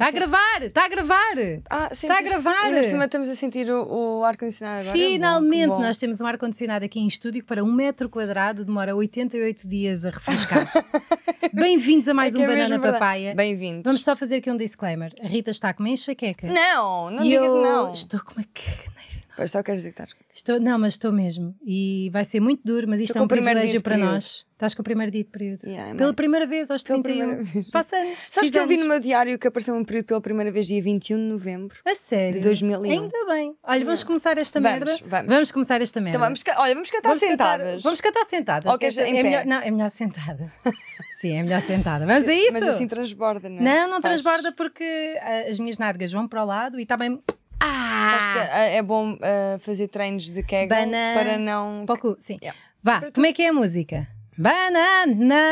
Está a gravar, está a gravar. Ah, está a gravar. Ainda por cima estamos a sentir o, o ar-condicionado agora. Finalmente, é bom, bom. nós temos um ar-condicionado aqui em estúdio para um metro quadrado demora 88 dias a refrescar. Bem-vindos a mais é um é Banana Papaya. Bem-vindos. Vamos só fazer aqui um disclaimer. A Rita está com enxaqueca. Não, não e digas eu não. estou com uma caganeira pois só queres dizer que estás. Estou, não, mas estou mesmo. E vai ser muito duro, mas isto estou é um privilégio para nós. Estás com o primeiro dia de período. Yeah, pela primeira vez aos 31. Faça anos. Sabes que eu vi no meu diário que apareceu um período pela primeira vez dia 21 de novembro. A sério? De 2001. Ainda bem. Olha, vamos começar esta vamos, merda. Vamos. vamos começar esta merda. Então vamos, olha, vamos cantar vamos sentadas. Cantar, vamos cantar sentadas. Ou queres, é, é melhor, não, é melhor sentada. Sim, é melhor sentada. Mas é isso. Mas assim transborda, não é? Não, não Faz. transborda porque ah, as minhas nádegas vão para o lado e também... bem. Ah! Acho que ah, é bom ah, fazer treinos de Kegel Banana. para não. Pouco, sim. Yeah. Vá, como é que é a música? Banana!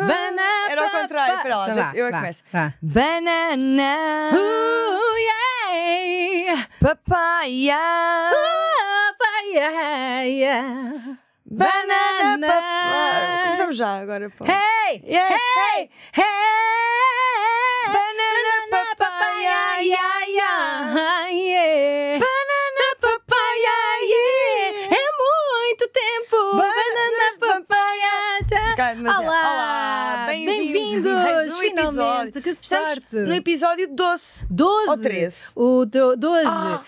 Banana! Era ao contrário, espera lá, Então deixa- vá, eu é vá, começo. vá. Banana! Ooh, yeah! Papaya! Papaya! Banana! Papaya! Começamos já agora, pô. Hey! Yeah. Hey! Hey! Hello. episódio. Que Estamos sorte. no episódio 12. 12? Ou 13? O 12. Ah,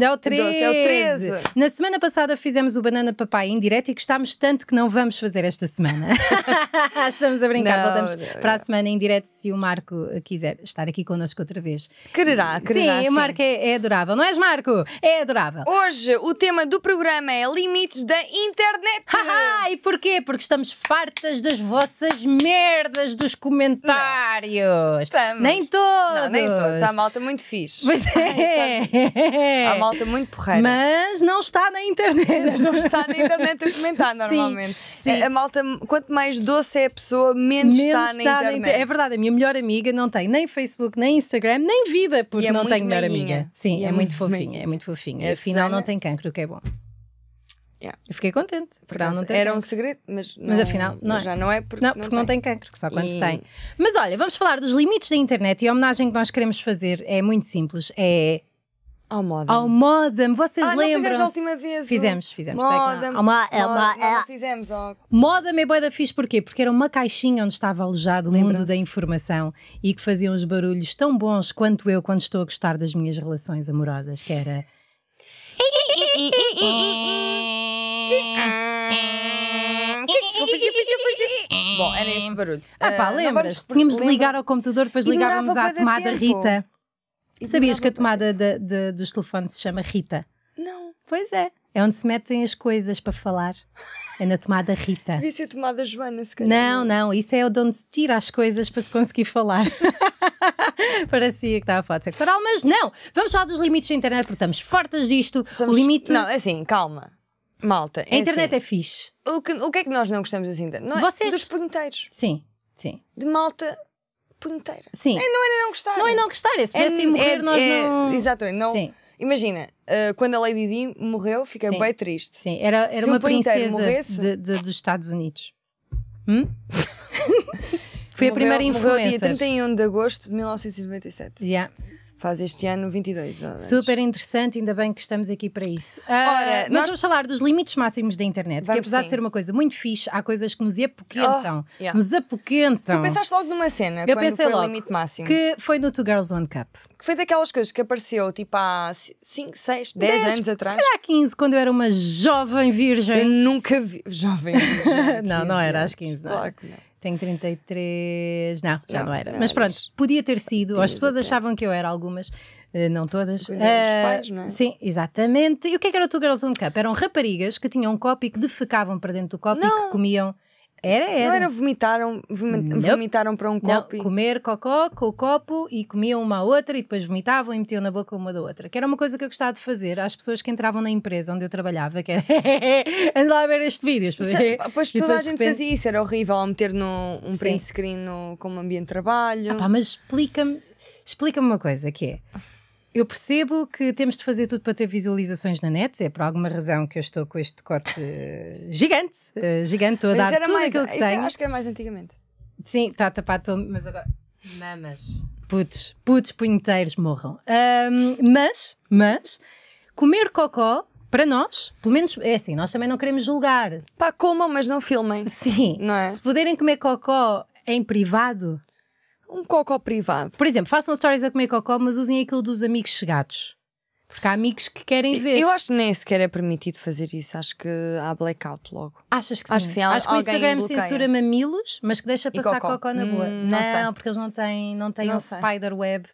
é o 13. 12. É o 13. Na semana passada fizemos o Banana Papai em direto e gostámos tanto que não vamos fazer esta semana. Estamos a brincar. Não, Voltamos não, para a semana em direto se o Marco quiser estar aqui connosco outra vez. Quererá, quererá. Sim, sim. o Marco é, é adorável. Não és, Marco? É adorável. Hoje o tema do programa é Limites da Internet. Haha, e porquê? Porque estamos fartas das vossas merdas dos comentários. Não vários. Estamos. Nem todos. Não, nem todos. Há malta muito fixe. Pois é. Há malta muito porreira. Mas não está na internet. não está na internet a comentar normalmente. Sim, sim. A malta, quanto mais doce é a pessoa, menos, menos está, na, está internet. na internet. é verdade, a minha melhor amiga não tem nem Facebook, nem Instagram, nem vida, porque é não tem melhor amiga. Sim, é, é, muito, fofinha, é muito fofinha. Afinal, não tem cancro, o que é bom. Yeah. Eu fiquei contente. Porque não era um segredo, mas, não, mas afinal não mas é. já não é porque não, porque não tem. cancro, só quando e... se tem. Mas olha, vamos falar dos limites da internet e a homenagem que nós queremos fazer é muito simples. É ao modem. Ao modem, vocês ah, lembram? Fizemos a última vez. Fizemos, fizemos. Modem. Ao modem. modem. Fizemos. Ó. Modem é bué da fixe, porquê? Porque era uma caixinha onde estava alojado o mundo da informação e que fazia uns barulhos tão bons quanto eu quando estou a gostar das minhas relações amorosas, que era... Bom, era este é. barulho. Ah pá, ah, lembras? Tínhamos de ligar ao computador, depois ligávamos à tomada Rita. Sabias que a tomada de, de, dos telefones se chama Rita? Não. Pois é. É onde se metem as coisas para falar. É na tomada Rita. Devia ser tomada Joana, se calhar. Não, não. Isso é onde se tira as coisas para se conseguir falar. Parecia que estava a falar de sexo oral, mas não. Vamos falar dos limites da internet porque estamos fartas disto. O limite... Não, é assim, calma. Malta. É a internet assim. é fixe. O que, o que é que nós não gostamos assim? De, não é? Vocês... É, dos punheteiros. Sim, sim. De malta punheteira. Sim. É, não era é não gostar. Não é não gostar. É se pudessem é, morrer, nós não. Exatamente. Não, sim. Imagina, uh, quando a Lady Di morreu, fiquei sim. bem triste. Sim, era, era uma princesa morresse... de, de, dos Estados Unidos. Hum? hum? Foi a primeira influência. Morreu dia 31 de agosto de 1997. Yeah faz este ano 22 horas. Super interessante, ainda bem que estamos aqui para isso. Ah, Ora, nós vamos falar dos limites máximos da internet, vamos, que apesar sim. de ser uma coisa muito fixe, há coisas que nos apoquentam. Oh, yeah. Nos apoquentam. Tu pensaste logo numa cena, Eu quando foi o limite máximo. Que foi no Two Girls One Cup. Que foi daquelas coisas que apareceu tipo há 5, 6, 10 anos atrás. Se calhar 15, quando eu era uma jovem virgem. Eu nunca vi. Jovem virgem. não, não era às 15, não. Claro que não. Tenho 33. Não, já não, não era. Não Mas pronto, podia ter sido. as pessoas achavam que eu era algumas, eh, não todas. Os uh, pais, não é? Sim, exatamente. E o que é que era o Two Girls One Cup? Eram raparigas que tinham um copo e que defecavam para dentro do copo não. e que comiam. Era, era. Não era vomitaram, vomitaram para um copo. Não, e... comer cocó com o copo e comiam uma à outra e depois vomitavam e metiam na boca uma da outra. Que era uma coisa que eu gostava de fazer às pessoas que entravam na empresa onde eu trabalhava, que era ande lá a ver este vídeo. É, depois, pois toda depois, a gente repente... fazia isso, era horrível ao meter no, um Sim. print screen no, como ambiente de trabalho. Ah, pá, mas explica-me explica uma coisa que é. Eu percebo que temos de fazer tudo para ter visualizações na net, é por alguma razão que eu estou com este decote eh, gigante, eh, gigante, estou a mas dar tudo mais, aquilo que tenho. Acho que era é mais antigamente. Sim, está tapado pelo. Mas agora. Mamas. Putos, putos punheteiros morram. Um, mas, mas, comer cocó para nós, pelo menos é assim, nós também não queremos julgar. Pá, comam, mas não filmem. Sim. Não é? Se puderem comer cocó em privado, um cocó privado. Por exemplo, façam stories a comer cocó, mas usem aquilo dos amigos chegados. Porque há amigos que querem ver. Eu acho que nem sequer é permitido fazer isso. Acho que há blackout logo. Achas que acho sim? Que sim. Acho que o Instagram censura mamilos, mas que deixa passar e cocó, cocó na boa. Hum, não, não porque eles não têm, não têm não um sei. spider web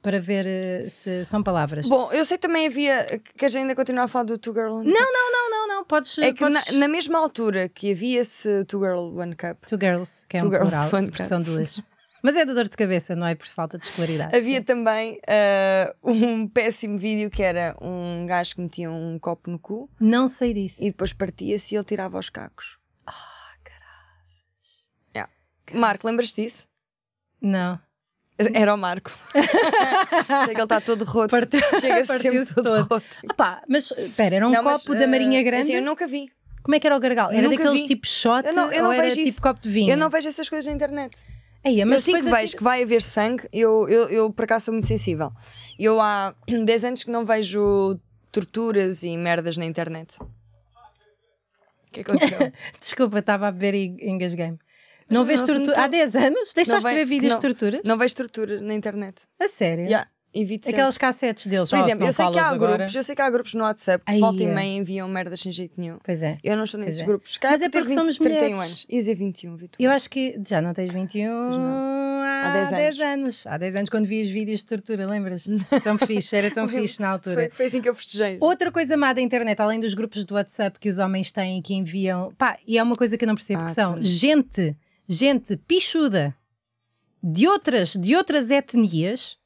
para ver eh, se são palavras. Bom, eu sei que também havia que a gente ainda continua a falar do Two Girl One Cup. Não, não, não, não, não. Podes. É que Na, na, mesma altura que havia esse Two Girl One Cup. Two Girls, que é um plural, porque são duas. Mas é da dor de cabeça, não é? Por falta de escolaridade. Havia sim. também uh, um péssimo vídeo que era um gajo que metia um copo no cu. Não sei disso. E depois partia-se e ele tirava os cacos. Ah, oh, caraças. Yeah. Marco, lembras-te disso? Não. Era o Marco. Chega, ele está todo roto. Partiu, Chega partiu-se todo. todo. Roto. pá, mas espera, era um não, copo mas, ah, da Marinha assim, Grande? Sim, eu nunca vi. Como é que era o gargalo? Era Nunca daqueles vi. tipo shot eu não, eu ou era tipo isso. copo de vinho? Eu não vejo essas coisas na internet mas assim que vejo assim... que vai haver sangue, eu, eu, eu por acaso sou muito sensível. Eu há 10 anos que não vejo torturas e merdas na internet. O que é aconteceu? Desculpa, estava a beber e engasguei-me. Não, não vês tortura? Há 10 anos? Deixaste de ver vídeos não, de torturas? Não vejo tortura na internet. A sério? Yeah evito Aquelas sempre... cassetes deles, Por exemplo, eu sei que há agora... grupos, eu sei que há grupos no WhatsApp que volta e meia enviam merdas sem jeito nenhum. Pois é. Eu não estou nesses é. grupos. Cara, Mas é porque 20, somos 31 mulheres. anos. Ias é 21, Vitor. Eu acho que já não tens 21 não. há 10 anos. 10 anos. Há 10 anos quando vias vídeos de tortura, lembras? tão fixe, era tão fixe na altura. Foi, foi, assim que eu festejei. Outra coisa má da internet, além dos grupos do WhatsApp que os homens têm e que enviam, pá, e é uma coisa que eu não percebo, ah, que são claro. gente, gente pichuda de outras, de outras etnias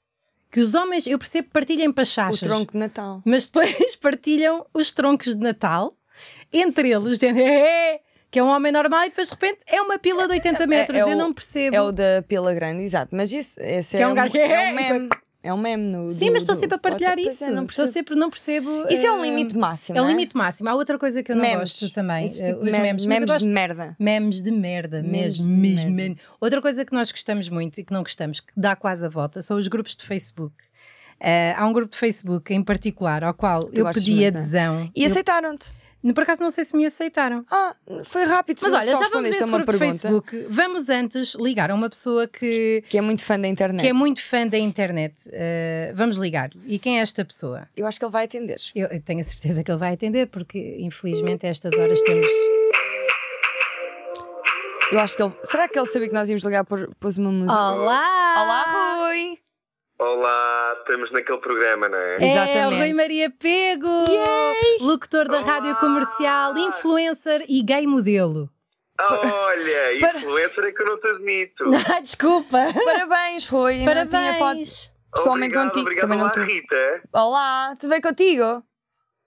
que os homens, eu percebo, partilhem pachachas. O tronco de Natal. Mas depois partilham os troncos de Natal, entre eles, dizendo, é, é, é", que é um homem normal e depois de repente é uma pila de 80 metros. É, é eu o, não percebo. É o da pila grande, exato. Mas isso esse que é, um, gajo, é, um meme. É um meme no. Sim, do, mas estou do, sempre a partilhar WhatsApp, isso. É, não estou sempre, não percebo. Isso é, é um eh, limite máximo. É um é? limite máximo. Há outra coisa que eu não memes. gosto também. Eh, tipo, os memes. Memes gosto... de merda. Memes de merda, mesmo. mesmo. Merda. Outra coisa que nós gostamos muito e que não gostamos, que dá quase a volta, são os grupos de Facebook. Uh, há um grupo de Facebook em particular ao qual tu eu pedi adesão. E aceitaram-te. Por acaso não sei se me aceitaram. Ah, foi rápido. Mas olha, já vamos a esse uma grupo pergunta. Facebook. Vamos antes ligar a uma pessoa que... Que é muito fã da internet. Que é muito fã da internet. Uh, vamos ligar-lhe. E quem é esta pessoa? Eu acho que ele vai atender. Eu, eu tenho a certeza que ele vai atender, porque infelizmente a estas horas temos... Eu acho que ele... Será que ele sabia que nós íamos ligar por... pôs uma música? Olá! Olá, Rui! Olá, estamos naquele programa, não é? Exatamente. É, o Rui Maria Pego, Yay! locutor da Olá! rádio comercial, influencer e gay modelo. Ah, olha, influencer é que eu não te admito. Ah, desculpa. Parabéns, Rui. Parabéns. Não tinha pessoalmente obrigado, contigo. Obrigado, Também olá, não Rita. Olá, tudo bem contigo?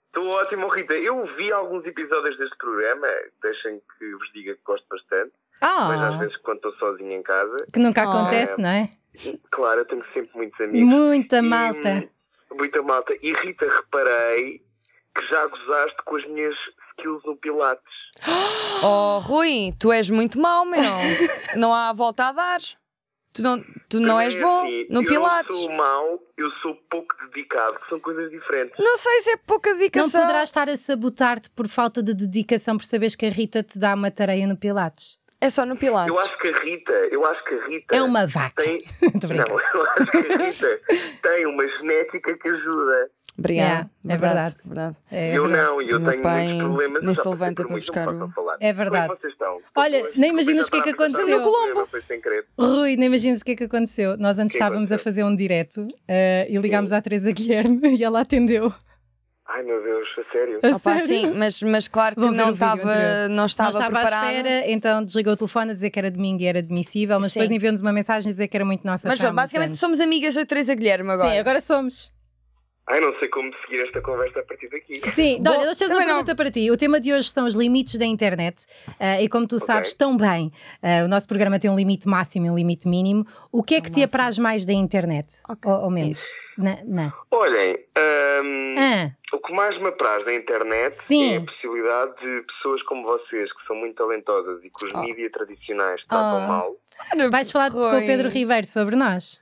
Estou ótimo, Rita. Eu vi alguns episódios deste programa, deixem que vos diga que gosto bastante. Ah. Mas às vezes quando estou sozinho em casa. Que nunca ah. acontece, é... não é? Claro, eu tenho sempre muitos amigos. Muita malta. E, hum, muita malta. E Rita, reparei que já gozaste com as minhas skills no Pilates. Oh, Rui, tu és muito mau, meu. não há volta a dar. Tu não, tu não és bom assim, no Pilates. Eu sou mau, eu sou pouco dedicado, que são coisas diferentes. Não sei se é pouca dedicação. Não poderás estar a sabotar-te por falta de dedicação, por saberes que a Rita te dá uma tareia no Pilates. É só no Pilates. Eu acho que a Rita, eu acho que Rita é uma vaca. Tem... Não, eu acho que a Rita tem uma genética que ajuda. Obrigada. É, é, verdade. É verdade. É, eu não, e eu tenho muitos problemas. Nem se levanta para buscar. É, é verdade. Estão, Olha, depois, nem imaginas o que é que aconteceu no Colombo. Rui, nem imaginas o que é que aconteceu. Nós antes é que estávamos aconteceu? a fazer um direto uh, eh, e ligámos Sim. à Teresa Guilherme e ela atendeu. Ai meu Deus, a sério? A Opa, sério? Sim, mas, mas claro que não, estava, não estava não estava preparada. à espera, então desligou o telefone a dizer que era domingo e era admissível, mas sim. depois enviou-nos uma mensagem a dizer que era muito nossa Mas bom, basicamente somos amigas da Teresa Guilherme agora. Sim, agora somos. Ai, não sei como seguir esta conversa a partir daqui. Sim, Bom, olha, uma pergunta não. para ti. O tema de hoje são os limites da internet. Uh, e como tu okay. sabes tão bem, uh, o nosso programa tem um limite máximo e um limite mínimo. O que é que te apraz mais da internet? Okay. Ou, ou menos? Isso. Não, não. Olhem, hum, ah. o que mais me apraz da internet Sim. é a possibilidade de pessoas como vocês, que são muito talentosas e que os oh. mídias tradicionais tratam oh. mal. Ah, é Vais falar Rui. com o Pedro Ribeiro sobre nós?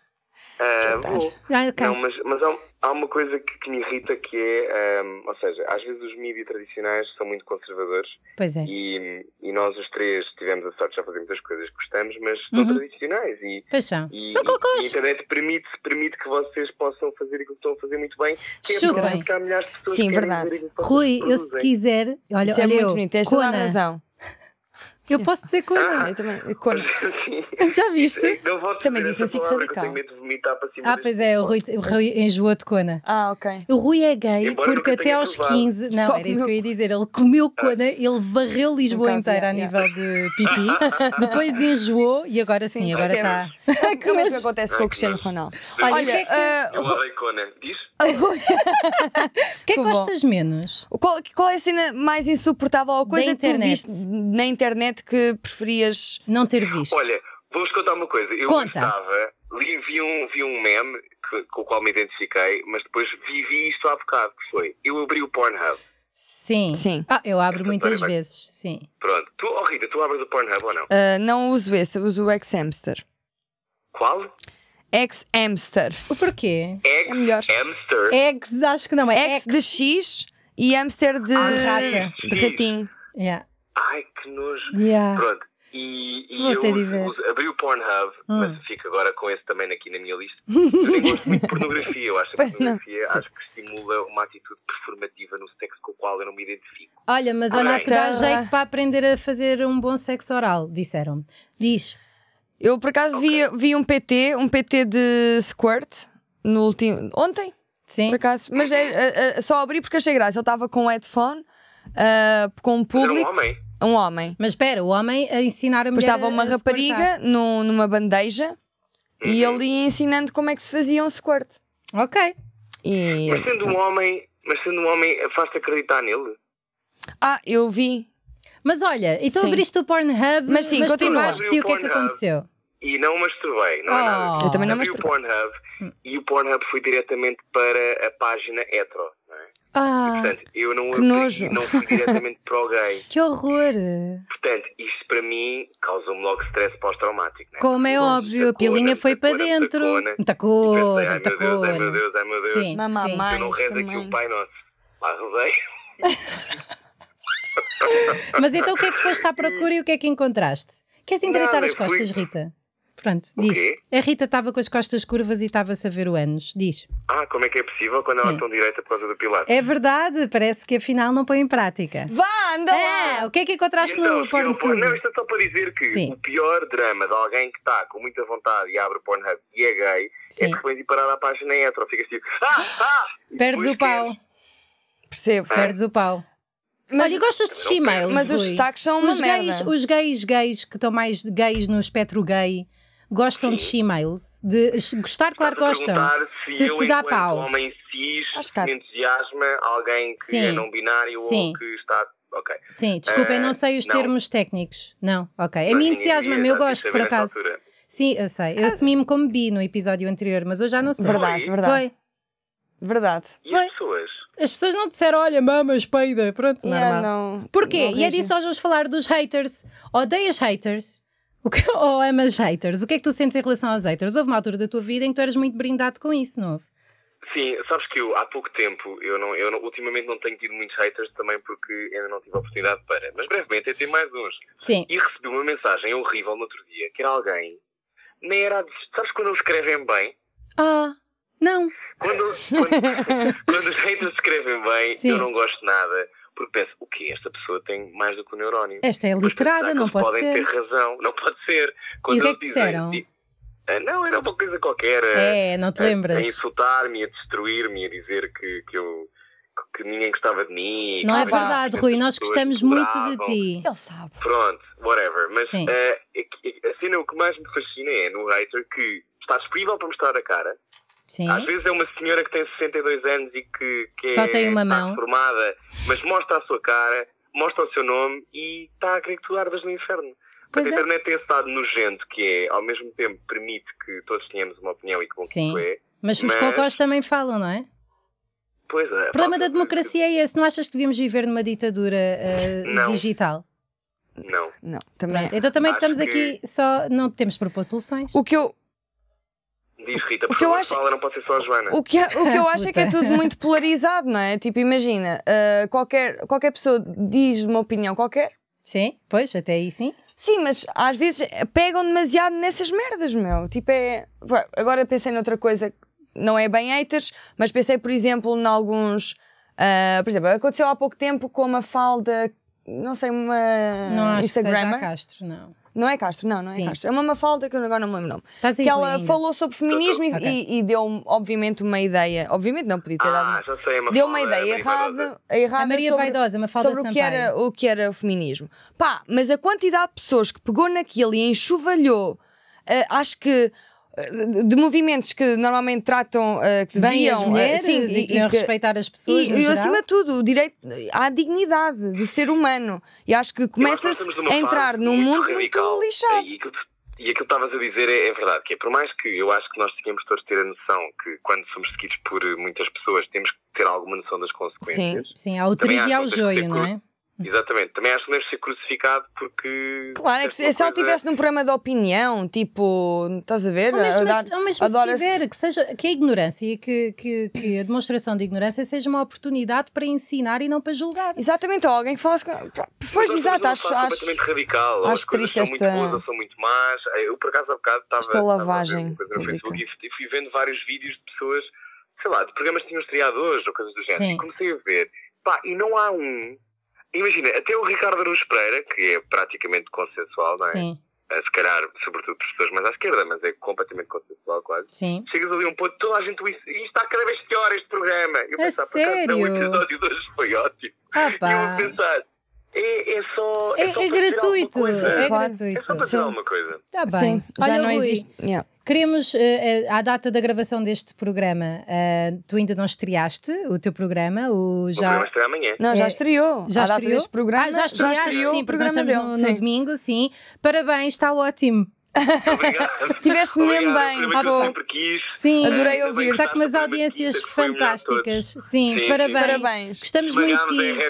Uh, vou. Ah, okay. Não, mas, mas há, é Há uma coisa que, que me irrita que é, um, ehm, ou seja, às vezes os mídias tradicionais são muito conservadores. Pois é. E, e nós os três tivemos a sorte de já fazer muitas coisas que gostamos, mas uhum. são tradicionais. E, pois são. E, são cocôs. E, a internet permite, permite que vocês possam fazer aquilo que estão a fazer muito bem. Que É milhares de pessoas Sim, verdade. Rui, eu se quiser. Olha, Isso é olha é muito eu, bonito, tens toda a razão. Eu posso dizer cona, ah, eu também. Corna. Já viste? Não vou também disse assim que radical. Que eu tenho medo de ah, pois é, o Rui, o Rui enjoou de cona. Ah, ok. O Rui é gay Embora porque até aos provado. 15. Não, Só era isso que eu ia dizer. Ele comeu cona, ah. ele varreu Lisboa um inteira a nível yeah. de pipi, depois enjoou e agora sim, sim agora está. É que o mesmo acontece com o Cristiano Ronaldo. Olha, Olha que é que... eu lavei cona, diz? O que é que eh, é gostas menos? Qual, qual é a cena mais insuportável ou coisa que tu viste na internet? que preferias não ter visto? Olha, vou-vos contar uma coisa. Eu Conta. estava, li, vi, um, vi um meme que, com o qual me identifiquei, mas depois vivi isto há bocado, que foi, eu abri o Pornhub. Sim. Sim. Ah, eu abro Esta muitas é vezes, sim. Pronto. Tu, oh Rita, tu abres o Pornhub ou não? Uh, não uso esse, uso o X-Hamster. Qual? x hamster O porquê? é melhor. Hamster. X acho que não. É X ex de X e hamster de, ah, rata. de ratinho. Yeah ai que nojo. Yeah. Pronto. E, e eu abri o Pornhub, hum. mas fico agora com esse também aqui na minha lista. Eu gosto muito de pornografia, eu acho que pornografia acho que estimula uma atitude performativa no sexo com o qual eu não me identifico. Olha, mas ah, olha que dá tá. jeito para aprender a fazer um bom sexo oral, disseram-me. Diz. Eu por acaso okay. vi, vi um PT, um PT de squirt no último. ontem. Sim. Por acaso. Mas é, é, é só abri porque achei graça. Ele estava com um headphone, uh, com um público. era um homem. Um homem. Mas espera, o homem a ensinar a mulher. Pois estava uma rapariga no, numa bandeja e ele ia ensinando como é que se fazia um squirt. Ok. E, Mas sendo um homem, mas sendo um homem, faz-te acreditar nele? Ah, eu vi. Mas olha, então Sim. abriste o Pornhub, mas, sim, continuaste e o que é que aconteceu? E não masturbei, não é nada. Eu também não abri masturbei. o Pornhub hum. e o Pornhub foi diretamente para a página hetero. Ah, Portanto, eu não, que nojo. não fui diretamente para alguém. Que horror! Portanto, isto para mim causa me logo stress pós-traumático. Né? Como é óbvio, a pilinha foi para dentro. Tacou, tacou. Ai meu Deus, ai meu Deus, Sim, mamãe. Eu não rezo aqui o Pai Nosso. Lá rezei. Mas então o que é que foste à procura e o que é que encontraste? Queres endireitar as costas, Rita? Pronto, diz. A Rita estava com as costas curvas e estava-se a ver o anos. Diz. Ah, como é que é possível quando Sim. ela é tão direita por causa do Pilato É verdade, parece que afinal não põe em prática. Vá, anda ah, lá! É, o que é que encontraste então, no Pornhub? Não, isto é só para dizer que Sim. o pior drama de alguém que está com muita vontade e abre o Pornhub e é gay é Sim. é depois ir parar à página hetero. Ficas tipo, ah, ah! Perdes o pau. Percebo, ah. perdes o pau. Mas, Olha, gostas de shemales, Mas Rui. os destaques são uma os merda. Os gays gays que estão mais gays no espectro gay gostam Sim. de she-mails? De gostar, claro que gostam. Se, se eu, te dá pau. homem cis, Acho que... entusiasma alguém que Sim. é não binário Sim. ou que está Sim, desculpem, uh, não ah, sei os não. termos técnicos. Não, ok. A mim entusiasma-me, eu gosto, por acaso. Altura. Sim, eu sei. Eu ah. assumi-me como bi no episódio anterior, mas eu já não sou. Verdade, Foi. verdade. Foi. Verdade. E Foi. as pessoas? As pessoas não disseram, olha, mamas, peida. Pronto, é yeah, normal. Não, Porquê? Não e é disso nós vamos falar dos haters. Odeias haters? Que, ou oh, amas haters? O que é que tu sentes em relação aos haters? Houve uma altura da tua vida em que tu eras muito brindado com isso, não houve? Sim, sabes que eu, há pouco tempo, eu, não, eu não, ultimamente não tenho tido muitos haters também porque ainda não tive a oportunidade para, mas brevemente eu tenho mais uns. Sim. E recebi uma mensagem horrível no outro dia, que era alguém, nem era, sabes quando eles escrevem bem? Ah, não. Quando, quando, quando os haters escrevem bem, Sim. eu não gosto nada porque penso, o que Esta pessoa tem mais do que um neurónio. Esta é literada, não pode podem ser. podem ter razão, não pode ser. Quando e o que é que disseram? Dizem, ah, não, era uma coisa qualquer. É, não te a, lembras. A insultar-me, a destruir-me, a dizer que, que eu que ninguém gostava de mim. Não é verdade, Rui, nós gostamos muito de ti. Ele sabe. Pronto, whatever. Mas uh, a cena o que mais me fascina é no hater que está disponível para mostrar a cara, Sim. Às vezes é uma senhora que tem 62 anos e que, que Só é, tem uma mão. formada, mas mostra a sua cara, mostra o seu nome e está a querer que tu ardas no inferno. Pois a é. internet é. tem esse dado nojento que é, ao mesmo tempo, permite que todos tenhamos uma opinião e que bom Sim. que é. Mas, mas os cocós também falam, não é? Pois é. O problema da democracia que... é esse. Não achas que devíamos viver numa ditadura uh, digital? Não. Não. Também... Pronto, então também Acho estamos que... aqui só. Não temos de propor soluções. O que eu. Diz Rita, porque eu acho... fala, não pode ser só a Joana. O que, é- o que eu acho é que é tudo muito polarizado, não é? Tipo, imagina, uh, qualquer, qualquer pessoa diz uma opinião qualquer. Sim, pois, até aí sim. Sim, mas às vezes pegam demasiado nessas merdas, meu. Tipo, é. Agora pensei noutra coisa, não é bem haters, mas pensei, por exemplo, em alguns. Uh, por exemplo, aconteceu há pouco tempo com uma falda, não sei, uma. Não acho que seja a Castro, não. Não é Castro, não, não é Sim. é Castro. É uma Mafalda que eu agora não me lembro o nome. Tá que ela ainda. falou sobre feminismo e, okay. e, e deu obviamente, uma ideia. Obviamente não podia ter ah, dado. Sei, Mafalda, deu uma ideia é errada, errada. A Maria sobre, Vaidosa, Mafalda sobre o que, era, o que era o feminismo. Pá, mas a quantidade de pessoas que pegou naquilo e enxovalhou, uh, acho que de movimentos que normalmente tratam, uh, que Bem deviam, as eh, mulheres, sim, e, e, e que, respeitar as pessoas. E, e acima de tudo, o direito à dignidade do ser humano. E acho que começa-se a entrar num mundo radical, muito é lixado. E, e aquilo que estavas a dizer é, é, verdade, que é por mais que eu acho que nós tínhamos todos ter a noção que quando somos seguidos por eh, muitas pessoas temos que ter alguma noção das consequências. Sim, sim, há o trigo e há o joio, não é? Exatamente. Também acho que não deve ser crucificado porque. Claro, é que se coisa... ela estivesse num programa de opinião, tipo, estás a ver? Ou mesmo, adoro, ou mesmo adoro se tiver, que, seja, que a ignorância, que, que, que, a demonstração de ignorância seja uma oportunidade para ensinar e não para julgar. Exatamente, ou alguém que falasse. Pois, exato, acho. Acho, radical. acho As triste esta. São muito boas, são muito más. Eh, eu, por acaso, há bocado estava. Esta lavagem. Estava no Facebook e fui vendo vários vídeos de pessoas, sei lá, de programas que tinham estreado hoje ou coisas do género. Sim. E comecei a ver. Pá, e não há um Imagina, até o Ricardo Aruz Pereira, que é praticamente consensual, não é? Sim. Eh, se calhar, sobretudo pessoas mais à esquerda, mas é completamente consensual, quase. Sim. Chegas ali a um ponto, toda a gente. E está cada vez pior este programa. Eu pensava, sério? Por acaso, o episódio de hoje foi ótimo. Ah, pá. E eu vou pensar. É, é só. É, é, é, é, é gratuito. É gratuito. É só para tirar alguma coisa. Está bem. Sim. Já Olha, não Rui, existe. Yeah. Queremos, uh, uh, à data da gravação deste programa, uh, tu ainda não estreaste o teu programa? O, já... o programa estreia amanhã. Não, já é, estreou. Já estreou? deste programa, ah, já, estreaste, já estreou sim, o programa dele. No, no domingo, sim. Parabéns, está ótimo. Obrigado. Tiveste mesmo bem, Obrigado, bem Sim, eh, adorei ouvir. Está com umas audiências é fantásticas. Sim, sim, parabéns. Sim, parabéns. Gostamos muito de ti.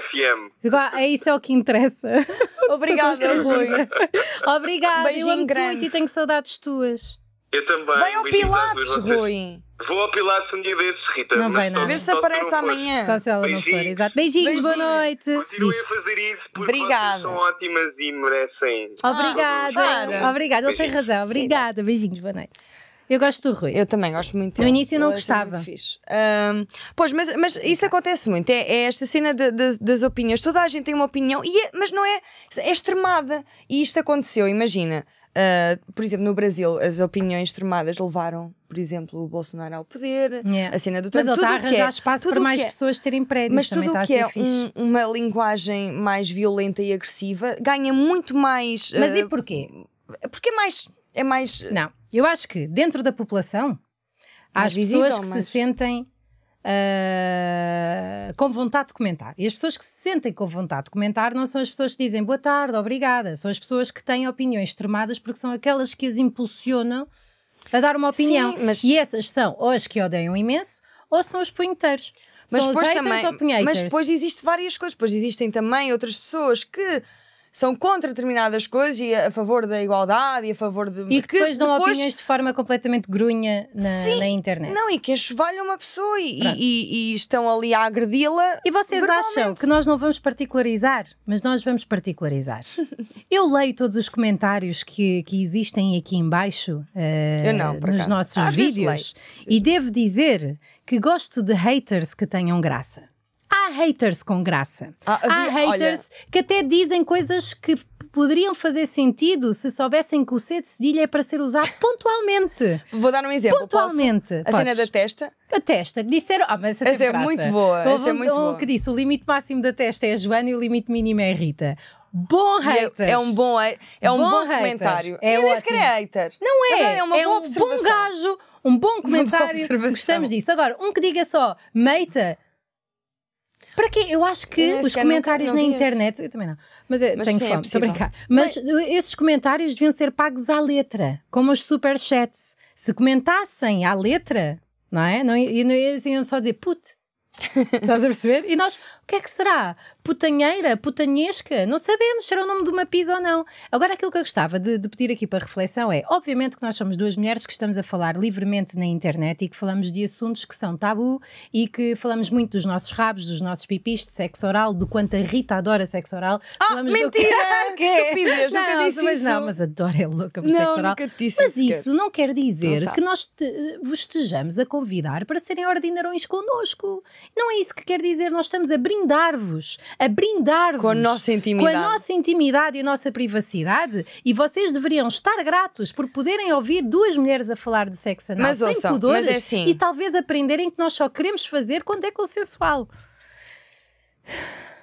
É isso é o que interessa. Obrigada, Rui. Obrigada, eu amo muito e tenho saudades tuas. Eu também. Vai ao Pilates, Rui. Vou ao Pilates um dia desses, Rita. Não vai, não. A ver se aparece amanhã. Só se ela não for. Exato. Beijinhos, boa noite. Continuem a fazer isso porque Obrigada. são ótimas e merecem. Ah, obrigada. Obrigada, ele tem razão. Obrigada. Beijinhos, boa noite. Eu gosto do Rui. Eu também gosto muito. No início eu não gostava. Um, pois, mas, mas isso acontece muito. É, é esta cena de, de, das opiniões. Toda a gente tem uma opinião, e é, mas não é, é extremada. E isto aconteceu, imagina. Uh, por exemplo, no Brasil, as opiniões extremadas levaram, por exemplo, o Bolsonaro ao poder, yeah. a cena do Trump. Mas ele está a arranjar é, espaço para mais é, pessoas terem prédios. Mas tudo o tá que é um, uma linguagem mais violenta e agressiva ganha muito mais... Ah, mas e porquê? Porque é mais, é mais... Não, eu acho que dentro da população há as pessoas que mas... se sentem ah, com vontade de comentar. E as pessoas que se sentem com vontade de comentar não são as pessoas que dizem boa tarde, obrigada, são as pessoas que têm opiniões extremadas porque são aquelas que as impulsionam a dar uma opinião. Sim, mas... E essas são ou as que odeiam imenso ou são os punheteiros. Mas são depois também, mas depois existem várias coisas, depois existem também outras pessoas que são contra determinadas coisas e a favor da igualdade e a favor de. E que depois dão depois... opiniões de forma completamente grunha na, Sim, na internet. Não, e que enxovalham uma pessoa e, e, e, estão ali a agredi-la. E vocês acham que nós não vamos particularizar, mas nós vamos particularizar. Eu leio todos os comentários que, que existem aqui embaixo uh, não, nos acaso. nossos Às vídeos e devo dizer que gosto de haters que tenham graça. Há haters com graça. Ah, havia, Há haters olha... que até dizem coisas que poderiam fazer sentido se soubessem que o C de cedilha é para ser usado pontualmente. Vou dar um exemplo. Pontualmente. Posso? A cena da testa. A testa, que disseram. Ah, mas essa, essa é muito boa. Houve essa é muito boa. O que disse: o limite máximo da testa é a Joana e o limite mínimo é a Rita. Bom hater. É, é, um bom, é um bom, bom comentário. É eu ótimo. é hater. Não é. É, uma é um bom gajo, um bom comentário. Gostamos disso. Agora, um que diga só, meita para quê? Eu acho que eu os comentários na internet. Isso. Eu também não. Mas, eu eh, mas tenho é fome, é estou a brincar. Mas, eh, esses comentários deviam ser pagos à letra, como os superchats. Se comentassem à letra, não é? Não, e não iam só dizer, put, Estás a perceber? E nós, o que é que será? Putanheira? Putanhesca? Não sabemos se era o nome de uma pizza ou não. Agora, aquilo que eu gostava de, de, pedir aqui para reflexão é: obviamente que nós somos duas mulheres que estamos a falar livremente na internet e que falamos de assuntos que são tabu e que falamos muito dos nossos rabos, dos nossos pipis, de sexo oral, do quanto a Rita adora sexo oral. Oh, mentira! Do... que estupidez! Não, nunca disse mas isso. não, mas adora é louca por não, sexo oral. Nunca disse mas isso não quer dizer não que nós te, eh, vos estejamos a convidar para serem ordinarões connosco não é isso que quer dizer, nós estamos a brindar-vos, a brindar-vos com a nossa intimidade. Com a nossa intimidade e a nossa privacidade, e vocês deveriam estar gratos por poderem ouvir duas mulheres a falar de sexo anal mas, sem ouça, pudores mas é assim. e talvez aprenderem que nós só queremos fazer quando é consensual.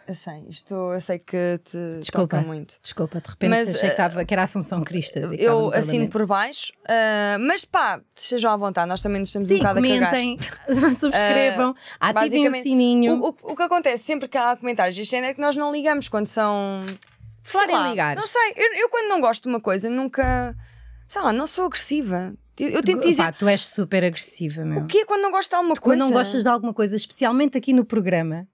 Eu sei, isto eu sei que te desculpa muito. Desculpa, de repente mas, achei que, eh, tava, que era Assunção Cristas. Eu assino por baixo, uh, mas pá, estejam à vontade, nós também nos estamos Sim, um bocado comentem, subscrevam, uh, ativem o sininho. O, o, o, que acontece sempre que há comentários deste género é que nós não ligamos quando são. Falarem ligar. Não sei, eu, eu quando não gosto de uma coisa nunca. Sei lá, não sou agressiva. Eu tento dizer. tu és super agressiva, meu. O que é quando não gostas de alguma tu coisa? Quando não gostas de alguma coisa, especialmente aqui no programa,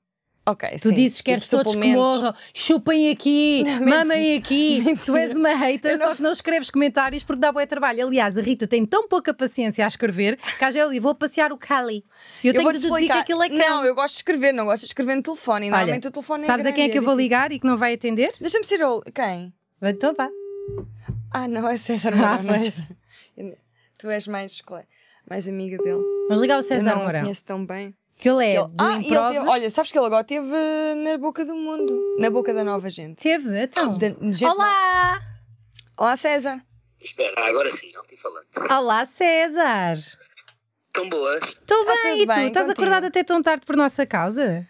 Ok. Tu sim. dizes que queres tipo todos que morram, chupem aqui, não, mamem aqui. Mentira. Tu és uma hater, não... só que não escreves comentários porque dá bom trabalho. Aliás, a Rita tem tão pouca paciência a escrever que às vezes vou passear o Cali. Eu, eu tenho de deduzir que aquilo é cão. Não, eu gosto de escrever, não gosto de escrever no telefone. Olha, normalmente o telefone sabes é Sabes a quem é que eu vou é ligar e que não vai atender? Deixa-me ser o Quem? Vai então vá. Ah, não, é César Mourão. Ah, é? tu és mais, mais amiga dele. Vamos ligar o César Mourão. Eu não o conheço tão bem. Que ele é. Ele, do ah, improv... ele teve, olha, sabes que ele agora teve na boca do mundo, na boca da nova gente. Teve, então. Da, gente Olá! Olá, César. Espera, ah, agora sim, não estou falando. Olá, César. Estão boas? Estou tá bem, ah, e tu? Bem, Estás contigo? acordado até tão tarde por nossa causa?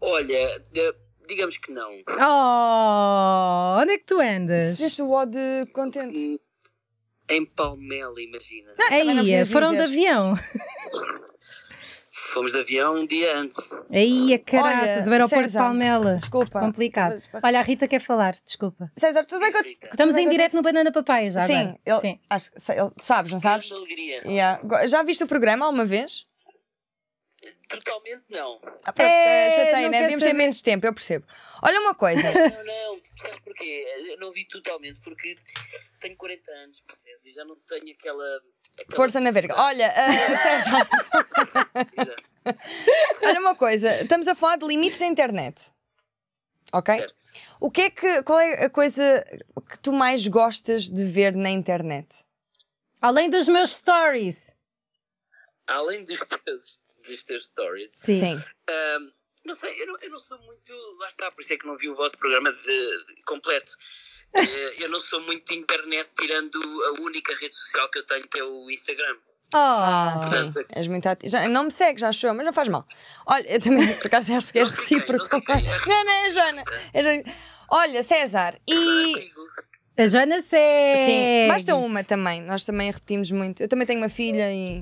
Olha, digamos que não. Oh, onde é que tu andas? Deixa o ódio contente. Em Palmela, imagina. Não, Aí, foram dizer. de avião. Fomos de avião um dia antes. Aí, a caraças, o aeroporto César, de Palmela. Desculpa. Complicado. Posso... Olha, a Rita quer falar, desculpa. César, tudo bem que eu... Estamos em direto no Banana Papai já. Sim, ele, Sim. Acho, ele, sabes, não sabes? Que alegria. Yeah. Já viste o programa alguma vez? Totalmente não. Ah, pronto, é, já eh, tem, né? Devemos ter menos tempo, eu percebo. Olha uma coisa. Não, não, Sabes porquê? Eu não vi totalmente, porque tenho 40 anos, percebes? E já não tenho aquela. aquela Força na verga. Olha, uh, César. Olha uma coisa, estamos a falar de limites da internet. Ok? Certo. O que é que. Qual é a coisa que tu mais gostas de ver na internet? Além dos meus stories. Além dos teus, dos teus stories. Sim. Um, não sei, eu não, eu não sou muito. Lá está, por isso é que não vi o vosso programa de, de completo. Eh, eu não sou muito de internet, tirando a única rede social que eu tenho, que é o Instagram. Oh, ah, oh, sim. És muito ativo. Já, não me segue, já achou, mas não faz mal. Olha, eu também, por acaso, acho que é recíproco. Não, quem, é não, é, é Joana. olha, César, é e. A Joana Seis. Sim, basta uma também. Nós também repetimos muito. Eu também tenho uma filha e,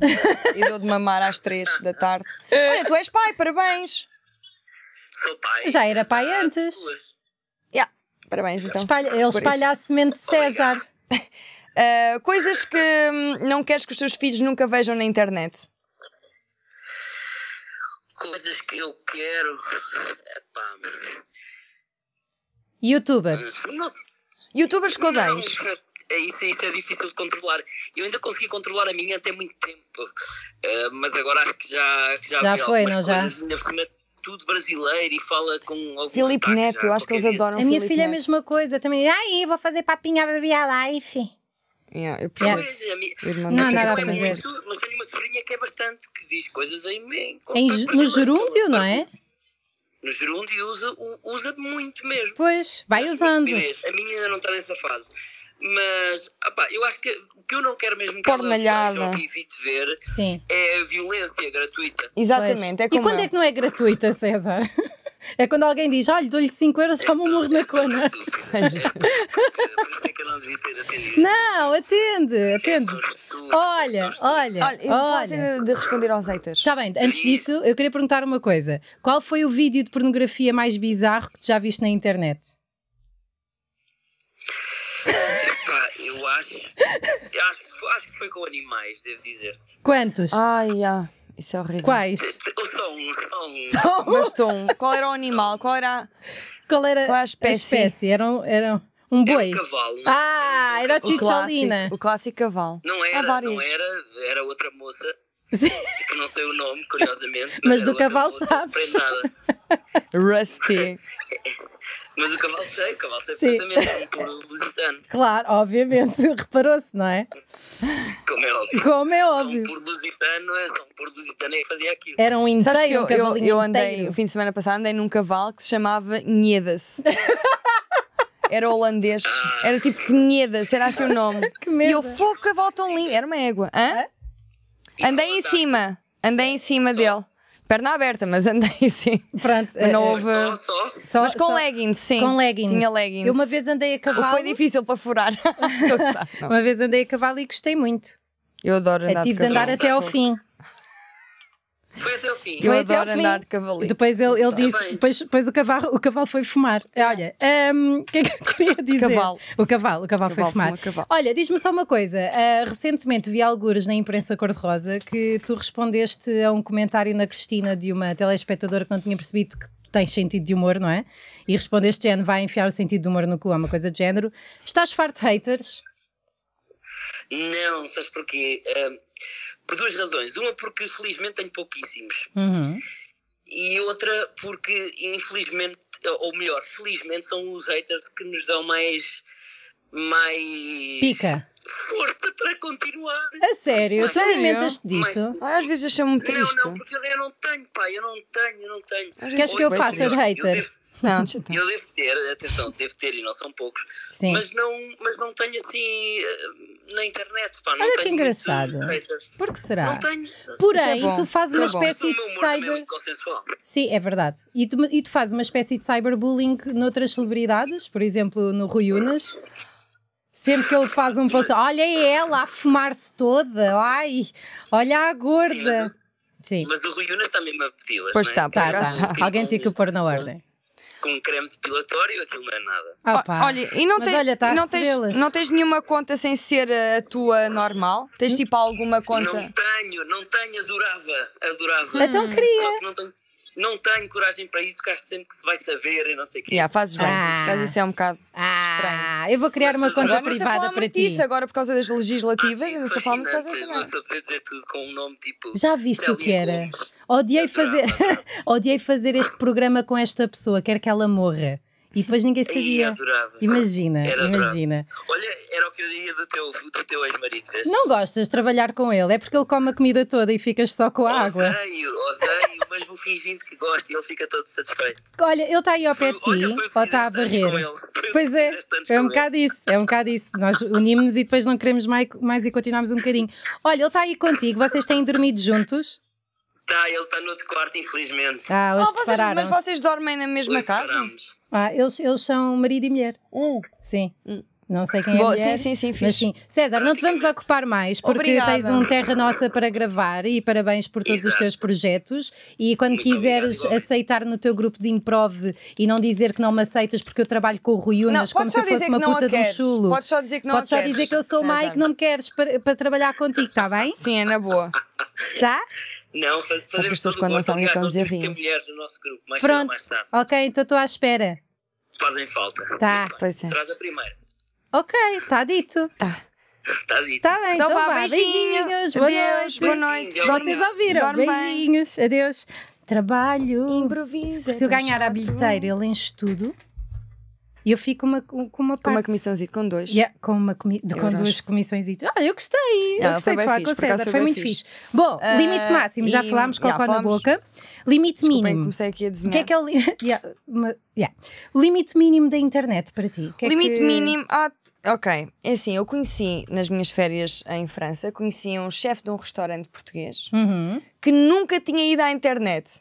e dou de mamar às três da tarde. Olha, tu és pai, parabéns. Sou pai. Já era pai já antes. Yeah. Parabéns, então. Espalha, ele espalha a semente de César. Uh, coisas que hum, não queres que os teus filhos nunca vejam na internet? Coisas que eu quero. Epá. Youtubers. Não. Youtubers que odeias. Isso, é, é, é, isso, é difícil de controlar. Eu ainda consegui controlar a minha até muito tempo. Uh, mas agora acho que já, já, já foi, não já? tudo brasileiro e fala com alguns Filipe Neto, eu acho que eles adoram A minha filha é a mesma coisa também. Aí, vou fazer papinha baby a life. Yeah, eu preciso. Pois, a minha, Não, não, nada a é fazer. muito, mas tenho uma sobrinha que é bastante, que diz coisas em mim. Em, no gerúndio, não é? No gerúndio usa, usa muito mesmo. Pois, vai usando. A minha ainda não está nessa fase. Mas, eu acho que o que eu não quero mesmo que Pornalhada. que evite ver Sim. é a violência gratuita. Exatamente. É e quando é. é que não é gratuita, César? É quando alguém diz, olha, dou-lhe 5 euros, toma um morro na cona. É é, é que eu não devia ter atendido. Não, atende, atende. Olha, olha, olha. olha. de responder aos haters. Está bem, antes disso, eu queria perguntar uma coisa. Qual foi o vídeo de pornografia mais bizarro que tu já viste na internet? Eu acho, eu acho, acho que foi com animais, devo dizer. Quantos? Ai, ah, isso é horrível. Quais? Só um, só um. Só um? Qual era o animal? Qual era, Qual era Qual a espécie? A espécie? Era, um, era um boi. Era um cavalo. Ah, era a Chicholina. O clássico cavalo. Não era, não era, era outra moça. Sim. Que não sei o nome, curiosamente. Mas, mas do cavalo sabe. Rusty. Mas o cavalo sei, o cavalo sei Sim. perfeitamente, um é lusitano. Claro, obviamente, reparou-se, não é? Como é óbvio. Como é óbvio. Só um lusitano, é só um lusitano é que fazia aquilo. Era um inteiro, Sabes que eu, um eu, eu andei, inteiro. o fim de semana passado, andei num cavalo que se chamava Niedas. era holandês, ah. era tipo Niedas, era assim o nome. que merda. E eu, o cavalo tão lindo. Era uma égua. Hã? Andei em cima, andei em cima dele perna aberta, mas andei sim. Pronto, mas não é, é. houve. Só, só. mas com só, leggings, sim. Com leggings. Tinha leggings. Eu uma vez andei a cavalo. foi difícil para furar. uma vez andei a cavalo e gostei muito. Eu adoro andar. tive de andar até ao fim. Foi até o fim. Eu foi até o fim. andar de cavalo. Depois ele, ele tá disse, depois, depois o, cavalo, o cavalo foi fumar. Tá. Olha, hum, o um, que é que eu queria dizer? Cavalo. O cavalo, o cavalo, cavalo foi fumar. Cavalo. Olha, diz-me só uma coisa. Uh, recentemente vi algures na imprensa cor-de-rosa que tu respondeste a um comentário na Cristina de uma telespectadora que não tinha percebido que tens sentido de humor, não é? E respondeste, Jen, vai enfiar o sentido de humor no cu, é uma coisa de género. Estás farto de haters? Não, sabes porquê? Um ah, por duas razões. Uma, porque felizmente tenho pouquíssimos. Uhum. E outra, porque infelizmente, ou melhor, felizmente, são os haters que nos dão mais. mais. pica. Força para continuar. A sério, mas, tu alimentas-te disso? Ah, às vezes eu chamo-me triste. É não, não, porque eu não tenho, pai, eu não tenho, eu não tenho. Queres que eu faça é de hater? Não, não. Eu devo ter, atenção, devo ter e não são poucos. Sim. Mas não, mas não tenho assim eh, na internet, pá, não Olha que engraçado. Por que será? Não tenho. Porém, é tu fazes é uma bom. espécie é de cyber. Sim, é verdade. E tu, e tu fazes uma espécie de cyberbullying noutras celebridades, por exemplo, no Rui Unas. Sempre que ele faz um post, olha ela a fumar-se toda, ai, olha a gorda. Sim, mas, o, Sim. mas o Rui Unas também me pediu. Pois é? está, é? tá, tá. Alguém tinha que pôr na ordem com creme depilatório, aquilo não é nada. Ah, olha, e não, olha, tá não, tens, não tens nenhuma conta sem ser a tua normal? Tens tipo alguma conta? Não tenho, não tenho, adorava, adorava. Então queria. Que não tenho não tenho coragem para isso, que acho sempre que se vai saber e não sei o quê. Yeah, fazes bem, ah, fazes isso é um bocado ah, estranho. Eu vou criar mas uma conta privada para ti. Isso agora por causa das legislativas, não sei falar muito coisa Só podia dizer tudo com um nome tipo. Já viste o que era? Odiei fazer, odiei fazer este programa com esta pessoa, quero que ela morra. E depois ninguém sabia. imagina, era imagina. Olha, era o que eu diria do teu, do teu ex-marido. Não gostas de trabalhar com ele, é porque ele come a comida toda e ficas só com a odeio, água. Odeio, odeio, mas vou fingindo que gosto e ele fica todo satisfeito. Olha, ele está aí ao pé de ti, ou está a barrer. Pois é, é um bocado isso, é um bocado isso. Nós unimos-nos e depois não queremos mais, mais e continuamos um bocadinho. Olha, ele está aí contigo, vocês têm dormido juntos? Tá, ele está no outro quarto, infelizmente. Ah, oh, vocês, mas vocês dormem na mesma hoje casa? Ah, eles, eles são marido e mulher. um Sim. Hum. Não sei quem é Boa, mulher, sim, sim, sim, mas sim. César, não te vamos ocupar mais porque Obrigada. tens um Terra Nossa para gravar e parabéns por todos Exato. os teus projetos e quando Muito quiseres obrigado, aceitar no teu grupo de improv e não dizer que não me aceitas porque eu trabalho com o Rui Unas como se eu fosse uma puta de um chulo. Podes só dizer que não Podes só dizer que eu sou César. má e que não me queres para, para trabalhar contigo, está bem? Sim, é na boa. Tá? Não, fazemos As pessoas quando não sabem aqueles errinhos. mulheres no nosso grupo, mais Pronto, mais tarde. ok, então estou à espera. Fazem falta. Tá, pois é. Serás a primeira. Ok, está dito. Tá. Está dito. Está bem, então, então vá, beijinhos, beijinhos, boa noite. Boa noite. Vocês ouviram? Dorme beijinhos, bem. adeus. Trabalho. Improvisa. Se eu ganhar a bilheteira, ele enche tudo. E eu fico uma, com uma parte. Com uma comissãozinha, com dois. Yeah, com uma comi Euros. com duas comissões. Ah, eu gostei, não, eu gostei de falar com o César, foi muito fixe. fixe. Bom, uh, limite ah, máximo, já e, falámos, com a na boca. Limite Desculpem, mínimo. comecei aqui a desenhar. O que é que é o li yeah, uma, yeah. limite mínimo da internet para ti? Que é limite é que... mínimo, ah, ok. É assim, eu conheci nas minhas férias em França, conheci um chefe de um restaurante português uhum. que nunca tinha ido à internet.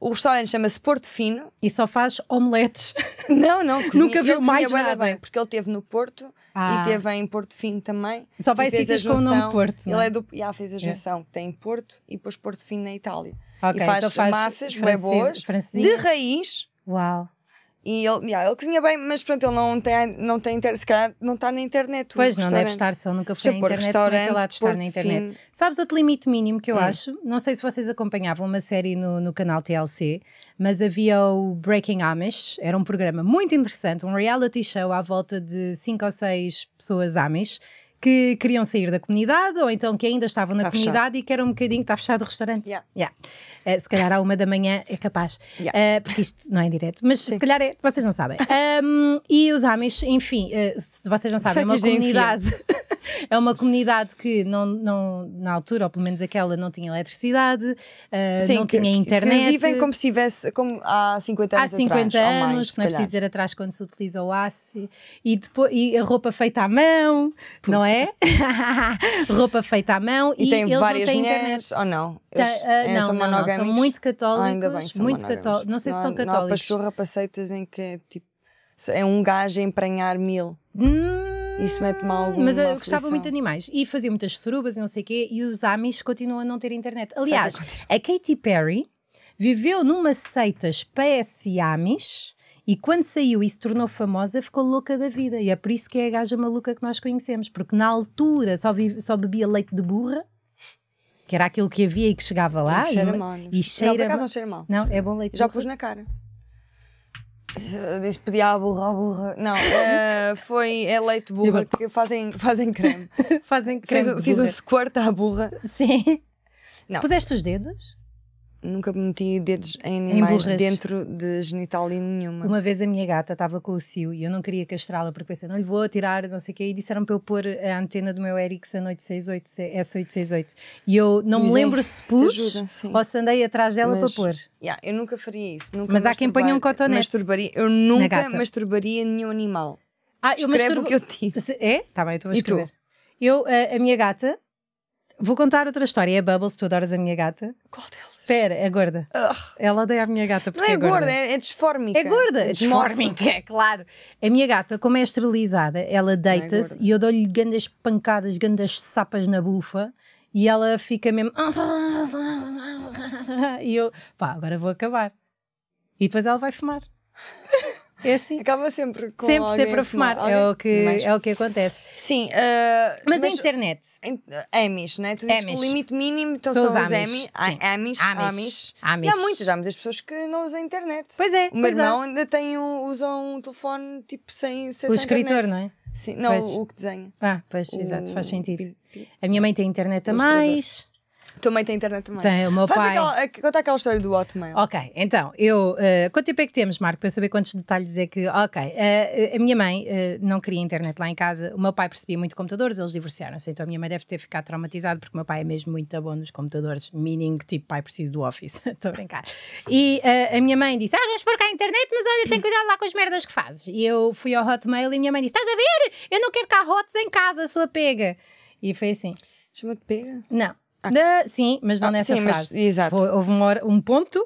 O restaurante chama-se Porto Fino. E só faz omeletes. Não, não. Cozinha, Nunca viu mais nada. Bem, porque ele teve no Porto ah. e teve em Porto Fino também. Só vai ser com o nome Porto. Não? Ele é, é do, já ah, fez a é. junção, que é. tem Porto e depois Porto Fino na Itália. Okay, e faz, então faz massas, francês, boas, de raiz. Uau e ele, yeah, ele cozinha bem, mas pronto, ele não tem, não tem inter, se calhar não está na internet. Pois, não deve estar, se ele nunca foi na internet, como é que ele há de estar na internet? Fim. Sabes outro limite mínimo que eu hum. acho? Não sei se vocês acompanhavam uma série no, no canal TLC, mas havia o Breaking Amish, era um programa muito interessante, um reality show à volta de cinco ou seis pessoas Amish, que queriam sair da comunidade ou então que ainda estavam na está comunidade fechado. e que era um bocadinho, que está fechado o restaurante. Yeah. yeah. Uh, se calhar à uma da manhã é capaz, yeah. uh, porque isto não é direto, mas Sim. se calhar é, vocês não sabem. Um, e os Amish, enfim, uh, se vocês não sabem, é uma comunidade é uma comunidade que não, não, na altura, ou pelo menos aquela, não tinha eletricidade, uh, Sim, não que, tinha internet. Que vivem como se tivesse como há 50 anos. Há 50 atrás, anos, mais, não é preciso dizer atrás quando se utiliza o aço e, depois, e a roupa feita à mão, Puta. não é? roupa feita à mão e, e tem eles várias não têm mulheres, internet. Ou não? Eles, uh, não, são não, não, são muito católicos. Ah, ainda bem, são muito católicos, não sei não, se são católicos. Não há pachorra para seitas em que é tipo é um gajo a emprenhar mil. Hum, isso mete-me alguma Mas eu aflição. gostava muito de animais e fazia muitas surubas e não sei o quê, e os Amis continuam a não ter internet. Aliás, a Katy Perry viveu numa seita espécie Amis. E quando saiu e se tornou famosa, ficou louca da vida. E é por isso que é a gaja maluca que nós conhecemos. Porque na altura só, vive, só bebia leite de burra, que era aquilo que havia e que chegava lá. E cheira e, mal. E cheira não, por acaso não cheira mal. Não, é bom leite Já pus na cara. Disse pedia à burra, à burra. Não, uh, foi é leite burra que fazem, fazem creme. fazem creme. Fiz, fiz um squirt à burra. Sim. Não. Puseste os dedos? Nunca meti dedos em animais em dentro de genital nenhuma. Uma vez a minha gata estava com o Cio e eu não queria castrá-la porque pensei, não lhe vou atirar, não sei o quê. E disseram para eu pôr a antena do meu Ericsson 868, S868. E eu não me lembro se pus ou se andei atrás dela mas, para pôr. Yeah, eu nunca faria isso. Nunca mas há quem ponha um cotonete. Masturbaria, eu nunca masturbaria nenhum animal. Ah, eu Escrevo masturbo... o que eu tive. É? Tá bem, eu estou a escrever. Eu, a, a minha gata Vou contar outra história. É a Bubbles, tu adoras a minha gata. Qual delas? Espera, é gorda. Ugh. Ela odeia a minha gata porque Não é, é gorda. gorda. É, é desformica. É gorda. É é claro. A minha gata, como é esterilizada, ela é deita-se é e eu dou-lhe grandes pancadas, grandes sapas na bufa e ela fica mesmo... E eu, pá, agora vou acabar. E depois ela vai fumar. É assim. Acaba sempre com Sempre, sempre a fumar. fumar. É, o que, é o que acontece. Sim. Uh, mas, mas a internet? Amish, eh, né? Tu dizes que o limite mínimo então são, são os Amish. Amish. Amish. E há muitos Amish, as pessoas que não usam internet. Pois é. O meu é. irmão ainda tem, usa um telefone tipo sem, sem O escritor, não é? Sim, não, pois. o que desenha. Ah, pois, o... exato, faz sentido. A minha mãe tem internet a mais. Também tem internet também Tem, o meu Faz pai. Aquela, eh, conta aquela história do Hotmail. Ok, então, eu. Uh, quanto tempo é que temos, Marco, para saber quantos detalhes é que. Ok, uh, a minha mãe uh, não queria internet lá em casa. O meu pai percebia muito computadores, eles divorciaram-se. Então a minha mãe deve ter ficado traumatizada, porque o meu pai é mesmo muito bom nos computadores, meaning tipo, pai, preciso do Office. Estou a brincar. E a minha mãe disse: Ah, vamos pôr cá a internet, mas olha, tem cuidado lá com as merdas que fazes. E eu fui ao Hotmail e a minha mãe disse: Estás a ver? Eu não quero carrotes em casa, sua pega. E foi assim. chama te pega? Não. Ah, sim, mas não ah, nessa sim, frase. Mas, exato. Houve hora, um ponto.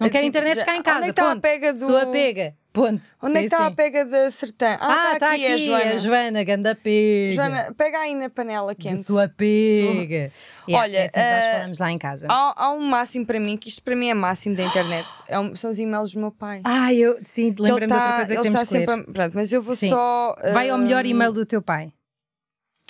Não quero tipo, internet já, cá em casa. Onde é que está a pega do. Sua pega. Ponto. Onde é que está a assim. pega da Sertã? Ah, está ah, tá aqui, aqui, a Joana. A Joana, ganda pega. Joana, pega aí na panela quente. De sua pega. Yeah, Olha, é assim uh, nós eh, falamos lá em casa. Há, há, um máximo para mim, que isto para mim é máximo da internet. É um, são os e-mails do meu pai. Ah, eu sim, lembra-me outra tá- coisa que ele temos está que Pronto, mas eu vou sim. só. Uh, Vai ao melhor eh, e-mail do teu pai.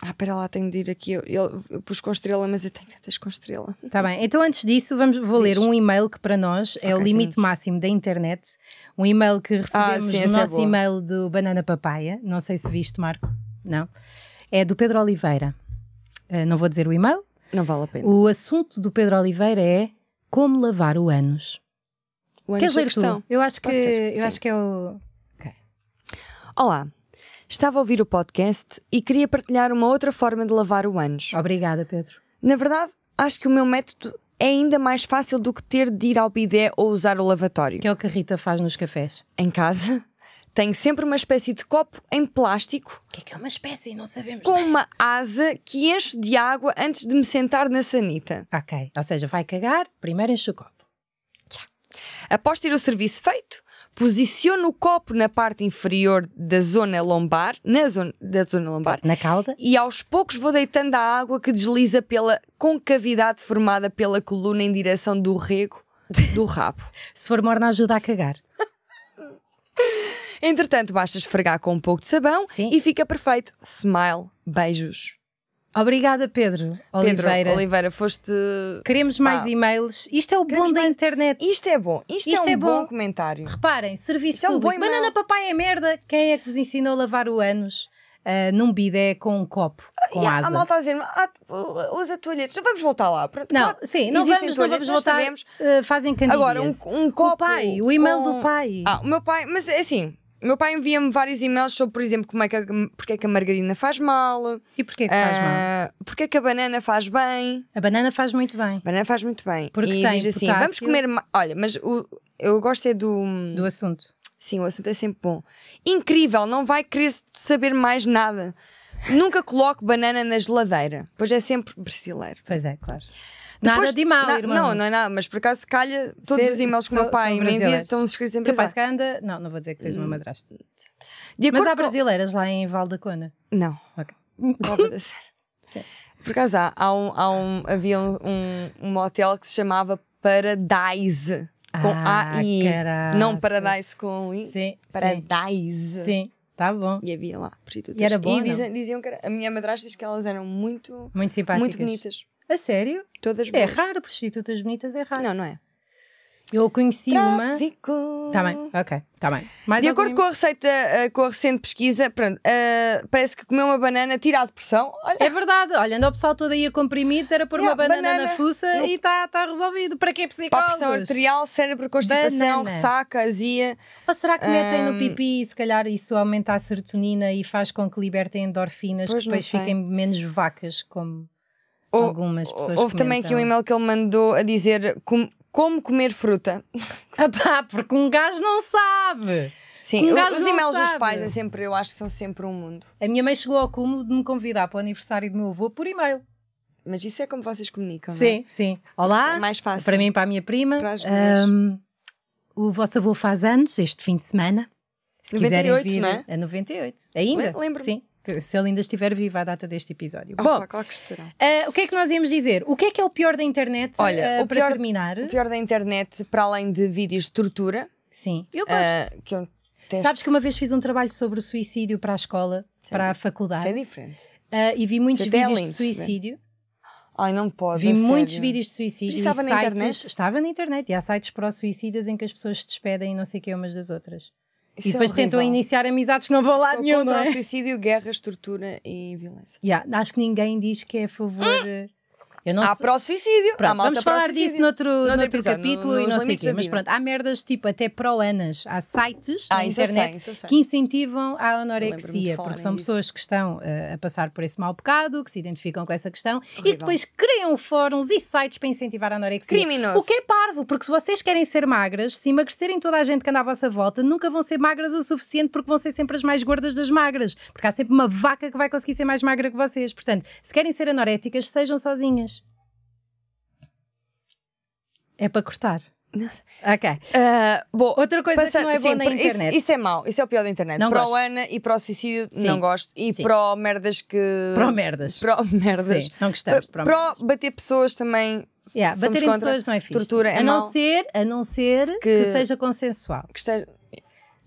Ah, para lá, tenho de ir aqui. Eu, eu, eu pus com estrela, mas eu tenho tantas com estrela. Está bem. Então, antes disso, vamos, vou Diz. ler um e-mail que para nós é okay, o limite tem... máximo da internet. Um e-mail que ah, recebemos ah, sim, no é nosso é e-mail do Banana Papaya. Não sei se viste, Marco. Não. É do Pedro Oliveira. Uh, não vou dizer o e-mail. Não vale a pena. O assunto do Pedro Oliveira é como lavar o ânus. O ânus Queres ler questão? tu? Eu acho que, eu acho que é o. Okay. Olá. Estava a ouvir o podcast e queria partilhar uma outra forma de lavar o ânus. Obrigada, Pedro. Na verdade, acho que o meu método é ainda mais fácil do que ter de ir ao bidé ou usar o lavatório. Que é o que a Rita faz nos cafés. Em casa, tenho sempre uma espécie de copo em plástico. O que é que é uma espécie? Não sabemos. Com uma asa que encho de água antes de me sentar na sanita. Ok, ou seja, vai cagar, primeiro enche o copo. Yeah. Após ter o serviço feito, Posiciono o copo na parte inferior da zona lombar, na zona, da zona lombar. Na cauda. E aos poucos vou deitando a água que desliza pela concavidade formada pela coluna em direção do rego do rabo. Se for morna, ajuda a cagar. Entretanto, basta esfregar com um pouco de sabão Sim. e fica perfeito. Smile, beijos. Obrigada, Pedro, Pedro Oliveira. foste. Queremos mais ah. e-mails. Isto é o bom mais... da internet. Isto é bom. Isto, é Isto é, é bom. bom comentário. Reparem, serviço Isto público. É um Banana papai é merda. Quem é que vos ensinou a lavar o ânus? Uh, num bidé com um copo, com yeah, asa. A malta a dizer-me, ah, uh, usa toalhetes, não vamos voltar lá. Pronto, não, claro, sim, não vamos, não vamos voltar, Uh, fazem candidíase. Agora, um, um copo... O pai, o e-mail com... do pai. Ah, o meu pai, mas é assim, meu pai envia-me vários e-mails sobre, por exemplo, como é que a, porque é que a margarina faz mal. E porquê é que faz mal? Ah, porque é que a banana faz bem. A banana faz muito bem. A banana faz muito bem. Porque e tem diz assim, vamos comer... Olha, mas o, eu gosto é do... Do assunto. Sim, o assunto é sempre bom. Incrível, não vai querer saber mais nada. Nunca coloco banana na geladeira, pois é sempre brasileiro. Pois é, claro. Depois, nada de mal, na, Não, não é nada, mas por acaso calha todos Ser, os e-mails que o meu pai me envia estão escritos em brasileiro. Teu pai se anda... Não, não vou dizer que tens uma hum. madrasta. mas há brasileiras com... lá em Val da Cona? Não. Ok. Sim. Por acaso há, há, um, há um, havia um, um, um hotel que se chamava Paradise. Com ah, A e Não Paradise com I. Sim. Paradise. Sim. sim. Tá bom. E havia lá prostitutas. E era bom. E diziam, diziam que era, a minha madrasta diz que elas eram muito, muito simpáticas. Muito bonitas. A sério? Todas é boas. É raro, prostitutas bonitas é raro. Não, não é. Eu conheci Tráfico. uma. Tá bem, ok, tá bem. Mais de acordo com a receita, eh, com a recente pesquisa, pronto, uh, parece que comer uma banana é tira a depressão. Olha. É verdade, olha, andou o pessoal todo aí a comprimidos, era pôr uma banana, banana, na fuça e está tá resolvido. Para que psicólogos? Para a pressão arterial, cérebro, constipação, banana. ressaca, azia. Ou será que um... metem no pipi e se calhar isso aumenta a serotonina e faz com que libertem endorfinas pois que depois fiquem menos vacas, como. Ou, algumas pessoas Houve comentam. também aqui um e-mail que ele mandou a dizer como comer fruta? Apá, porque um gajo não sabe. Sim, um os e-mails sabe. dos pais é sempre, eu acho que são sempre um mundo. A minha mãe chegou ao cúmulo de me convidar para o aniversário do meu avô por e-mail. Mas isso é como vocês comunicam, sim, não é? Sim, Olá. É mais fácil. Para mim, para a minha prima. Para as um, o vosso avô faz anos este fim de semana. Se 98, quiserem vir não é? a 98. Ainda? Lembro-me. Sim se ele ainda estiver vivo à data deste episódio. Oh, Bom, é que Uh, o que é que nós íamos dizer? O que é que é o pior da internet? Olha, uh, o para pior, terminar. O pior da internet, para além de vídeos de tortura. Sim, eh, eu gosto. Uh, que eu testo. Sabes que uma vez fiz um trabalho sobre o suicídio para a escola, Sim. para a faculdade. Isso é diferente. e vi muitos Você é vídeos de suicídio. Ai, não pode. Vi muitos sério. vídeos de suicídio. E estava e na sites, internet? Estava na internet. E há sites para suicidas em que as pessoas se despedem e não sei o que umas das outras. Isso e é depois é tentam iniciar amizades que não vão lá Sou nenhum. Contra é? o suicídio, guerra, estrutura e violência. Yeah, acho que ninguém diz que é a favor. Ah! Eh, há se... pró-suicídio, Vamos falar disso noutro, noutro, noutro capítulo no, e não sei quê. Mas pronto, há merdas tipo até pró-anas. Há sites ah, na internet sei, que incentivam a anorexia, porque são pessoas isso. que estão uh, a passar por esse mau bocado, que se identificam com essa questão Horrible. e depois criam fóruns e sites para incentivar a anorexia. Criminoso. O que é parvo, porque se vocês querem ser magras, se emagrecerem toda a gente que anda à vossa volta, nunca vão ser magras o suficiente porque vão ser sempre as mais gordas das magras. Porque há sempre uma vaca que vai conseguir ser mais magra que vocês. Portanto, se querem ser anoréticas, sejam sozinhas. É para cortar. Nossa. Ok. Uh, bom, Outra coisa passa, que não é boa sim, na internet. Isso, isso, é mau, isso é o pior da internet. Não pro gosto. Ana e pro suicídio, sim. não gosto. E sim. pro merdas que. Pro merdas. Pro merdas. Sim, não gostamos. Pro, pro, pro bater pessoas também. Yeah, bater em pessoas não é fixe. Tortura é a não ser A não ser que, que seja consensual. Que esteja,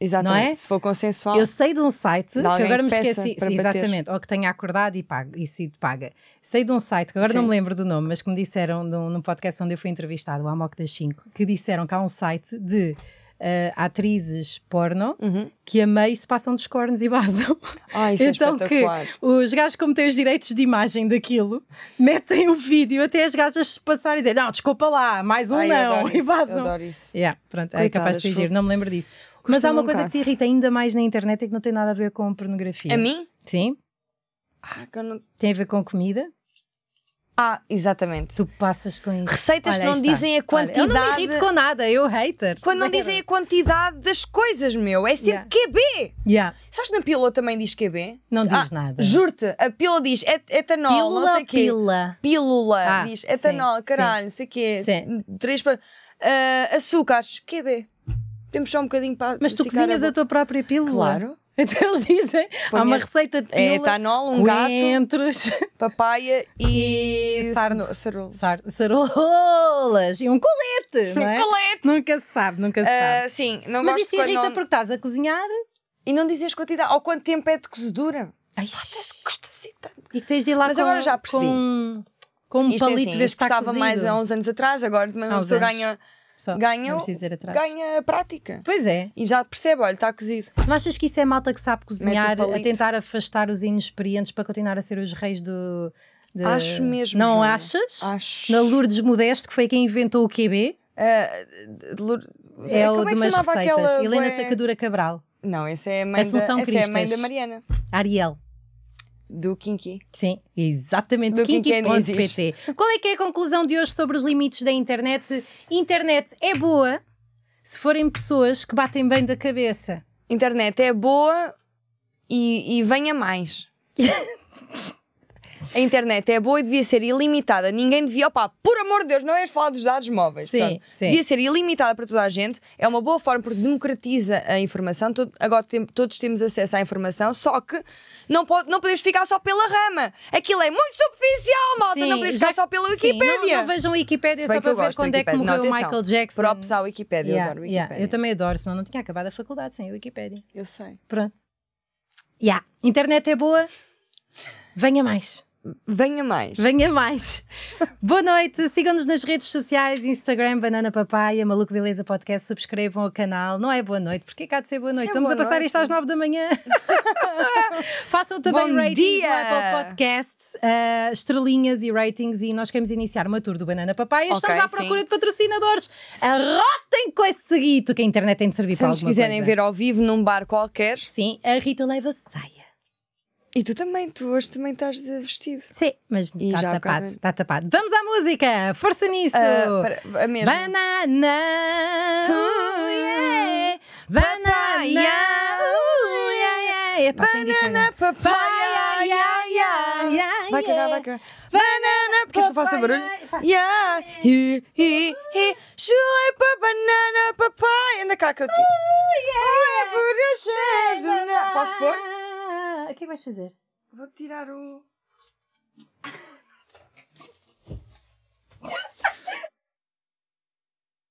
Exatamente. Não é? Se for consensual. Eu sei de um site que agora me esqueci. Sim, exatamente. Ou que tenha acordado e, paga, e sido paga. Sei de um site que agora Sim. não me lembro do nome, mas que me disseram num, num podcast onde eu fui entrevistado, o Amok das 5, que disseram que há um site de. Uh, atrizes porno uhum. que a meio se passam dos cornos e vazam. Oh, ah, isso é então é que os gajos, como têm os direitos de imagem daquilo, metem o vídeo até as gajas se passarem e dizem: Não, desculpa lá, mais um Ai, não, e vazam. Adoro isso. Yeah, pronto, é capaz de fingir, não me lembro disso. Mas há uma um coisa que te irrita ainda mais na internet e é que não tem nada a ver com pornografia. A mim? Sim. Ah, não... Tem a ver com comida? Ah, exatamente. Tu passas com isso. Receitas Olha, que não dizem a quantidade. Olha, eu não me irrito com nada, eu hater. Quando não dizem a quantidade das coisas, meu. É sempre yeah. QB. Yeah. Sabes que na pílula também diz QB? Não ah, diz ah, nada. Juro-te, a pílula diz et etanol, pílula, não sei quê. Pílula. Pílula. Ah, diz etanol, sim, caralho, sim. sei quê. Sim. Três para. Uh, açúcares, QB temos só um bocadinho para. Mas tu cozinhas a, a tua própria pílula? Claro. Então eles dizem, há uma receita de é pílula, é, etanol, um gato, papaya e sarno, sarolas e um colete, não é? Um colete! Nunca se sabe, nunca se uh, sabe. Ah, sim, não Mas isso irrita não... porque estás a cozinhar e não dizes quantidade, ou quanto tempo é de cozedura. Ai, que custa assim tanto. E que tens de ir lá Mas com, agora já percebi. Com, com um é palito é assim, ver se mais há uns anos atrás, agora uma pessoa ganha só. Ganha, atrás. ganha a prática. Pois é. E já percebe, olha, está cozido. Não achas que isso é malta que sabe cozinhar, a tentar afastar os inexperientes para continuar a ser os reis do. De... Acho mesmo. Não Joana. achas? Acho. Na Lourdes Modesto, que foi quem inventou o QB. Uh, ah, de Lourdes... É, é o de umas receitas. Aquela... Helena Sacadura Cabral. Não, essa é a mãe, Assunção da, é a mãe da Mariana. Ariel do Kinky. Sim, exatamente. É Kinky.pt. Qual é que é a conclusão de hoje sobre os limites da internet? Internet é boa se forem pessoas que batem bem da cabeça. Internet é boa e, e venha mais. a internet é boa e devia ser ilimitada. Ninguém devia, opá, por amor de Deus, não és falar dos dados móveis. Sim, Portanto, sim. Devia ser ilimitada para toda a gente. É uma boa forma porque democratiza a informação. Todo, agora tem, todos temos acesso à informação, só que não, pode, não podemos ficar só pela rama. Aquilo é muito superficial, malta. Sim, não podemos ficar só pela Wikipédia. não, não vejam Wikipédia só para ver quando é que morreu não, atenção, Michael Jackson. Props à Wikipédia. Yeah, eu adoro Wikipédia. Yeah, eu também adoro, senão não tinha acabado a faculdade sem a Wikipédia. Eu sei. Pronto. Yeah. Internet é boa. Venha mais. Venha mais. Venha mais. Boa noite. Sigam-nos nas redes sociais: Instagram, Banana Papaya, Maluco Beleza Podcast. Subscrevam o canal. Não é boa noite, porque cá de ser boa noite. É Estamos boa a passar noite. isto às nove da manhã. Façam também Bom ratings dia. no Apple Podcasts, uh, estrelinhas e ratings. E nós queremos iniciar uma tour do Banana Papaya. Okay, Estamos à procura sim. de patrocinadores. Arrotem com esse seguito que a internet tem de servir Se para alguma coisa. Se quiserem ver ao vivo num bar qualquer. Sim, a Rita leva saia. E tu também, tu hoje também estás vestido. Sim, mas está tapado, está tapado. Vamos à música! Força nisso! Uh, para, mesmo. Banana! Uh, yeah. Banana! Uh, yeah, yeah. Epá, Banana papaya! Yeah, yeah, yeah, vai cagar, vai cagar. Banana Queres que eu faça barulho? Yeah! Hi, hi, hi! Chulei para banana papaya! Anda cá que eu te... Uh, yeah. É Posso pôr? o que é que vais fazer? Vou tirar o.